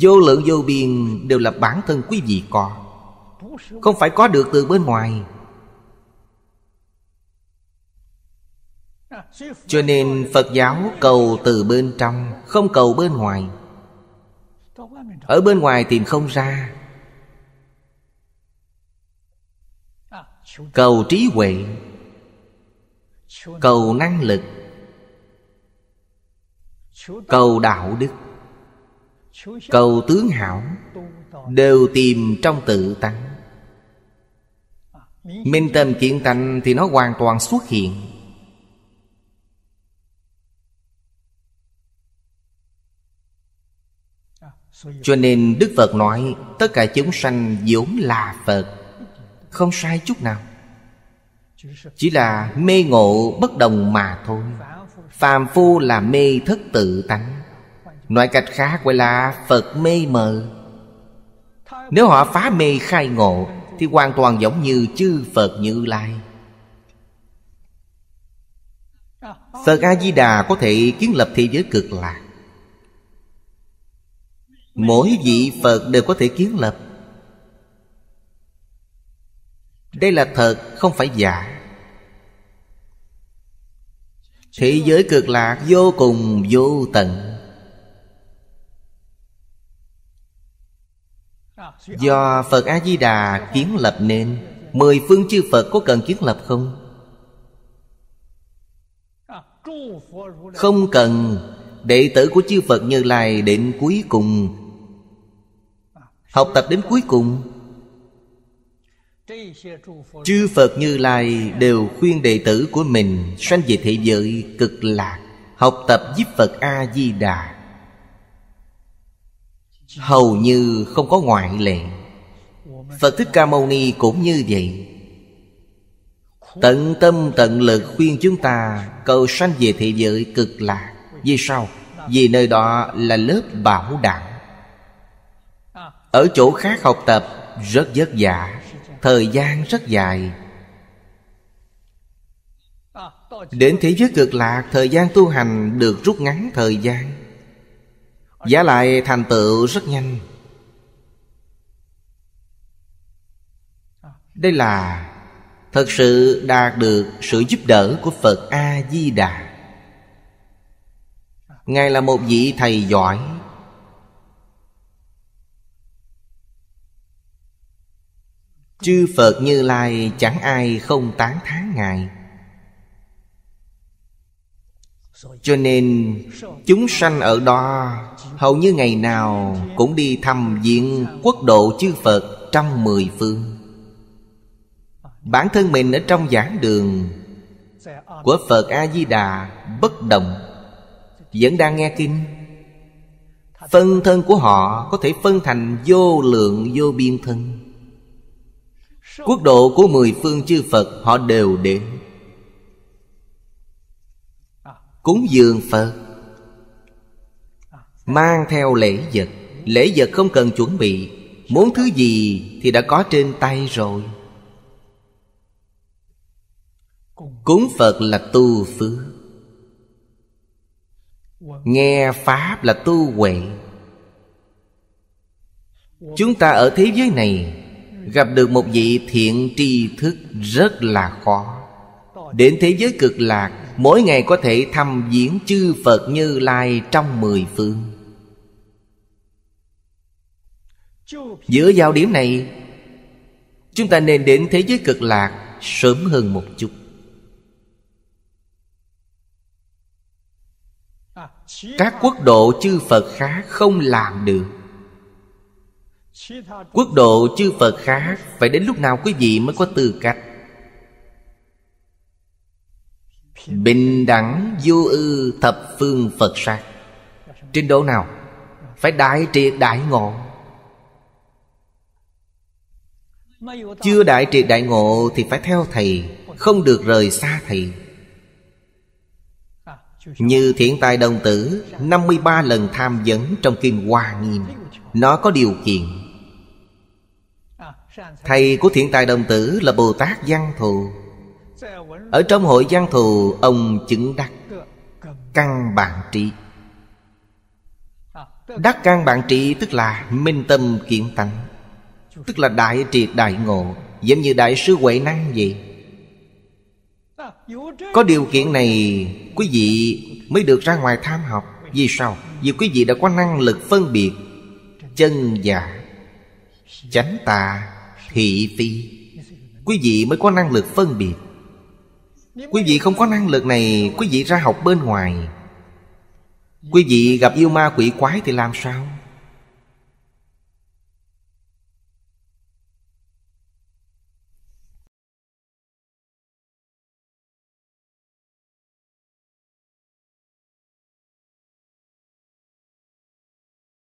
Vô lượng vô biên đều là bản thân quý vị có Không phải có được từ bên ngoài Cho nên Phật giáo cầu từ bên trong Không cầu bên ngoài Ở bên ngoài tìm không ra Cầu trí huệ Cầu năng lực Cầu đạo đức cầu tướng hảo đều tìm trong tự tánh minh tâm kiện tánh thì nó hoàn toàn xuất hiện cho nên đức phật nói tất cả chúng sanh vốn là phật không sai chút nào chỉ là mê ngộ bất đồng mà thôi phàm phu là mê thất tự tánh nói cách khác gọi là phật mê mờ nếu họ phá mê khai ngộ thì hoàn toàn giống như chư phật như lai phật a di đà có thể kiến lập thế giới cực lạc mỗi vị phật đều có thể kiến lập đây là thật không phải giả thế giới cực lạc vô cùng vô tận Do Phật A-di-đà kiến lập nên Mười phương chư Phật có cần kiến lập không? Không cần Đệ tử của chư Phật Như Lai đến cuối cùng Học tập đến cuối cùng Chư Phật Như Lai đều khuyên đệ tử của mình Sanh về thế giới cực lạc Học tập giúp Phật A-di-đà hầu như không có ngoại lệ phật thích ca mâu ni cũng như vậy tận tâm tận lực khuyên chúng ta cầu sanh về thế giới cực lạc vì sao vì nơi đó là lớp bảo đảm ở chỗ khác học tập rất vất vả thời gian rất dài đến thế giới cực lạc thời gian tu hành được rút ngắn thời gian giả lại thành tựu rất nhanh Đây là Thật sự đạt được sự giúp đỡ của Phật A-di-đà Ngài là một vị thầy giỏi Chư Phật Như Lai chẳng ai không tán thán Ngài cho nên chúng sanh ở đó hầu như ngày nào cũng đi thăm diện quốc độ chư phật trong mười phương bản thân mình ở trong giảng đường của phật a di đà bất động, vẫn đang nghe kinh phân thân của họ có thể phân thành vô lượng vô biên thân quốc độ của mười phương chư phật họ đều đến Cúng dường Phật Mang theo lễ vật Lễ vật không cần chuẩn bị Muốn thứ gì thì đã có trên tay rồi Cúng Phật là tu phước Nghe Pháp là tu huệ Chúng ta ở thế giới này Gặp được một vị thiện tri thức rất là khó Đến thế giới cực lạc Mỗi ngày có thể thăm diễn chư Phật Như Lai trong mười phương Giữa giao điểm này Chúng ta nên đến thế giới cực lạc sớm hơn một chút Các quốc độ chư Phật khác không làm được Quốc độ chư Phật khác Phải đến lúc nào quý vị mới có tư cách Bình đẳng vô ư thập phương Phật sát Trình độ nào? Phải đại triệt đại ngộ Chưa đại triệt đại ngộ thì phải theo Thầy Không được rời xa Thầy Như thiện tài đồng tử 53 lần tham vấn trong Kinh Hoa Nghiêm Nó có điều kiện Thầy của thiện tài đồng tử là Bồ Tát Văn Thù ở trong hội giang thù Ông chứng đắc Căn bản trị Đắc căn bản trị tức là minh tâm kiện tánh Tức là đại triệt đại ngộ Giống như đại sư Huệ Năng vậy Có điều kiện này Quý vị mới được ra ngoài tham học Vì sao? Vì quý vị đã có năng lực phân biệt Chân giả Chánh tà Thị phi Quý vị mới có năng lực phân biệt Quý vị không có năng lực này Quý vị ra học bên ngoài Quý vị gặp yêu ma quỷ quái thì làm sao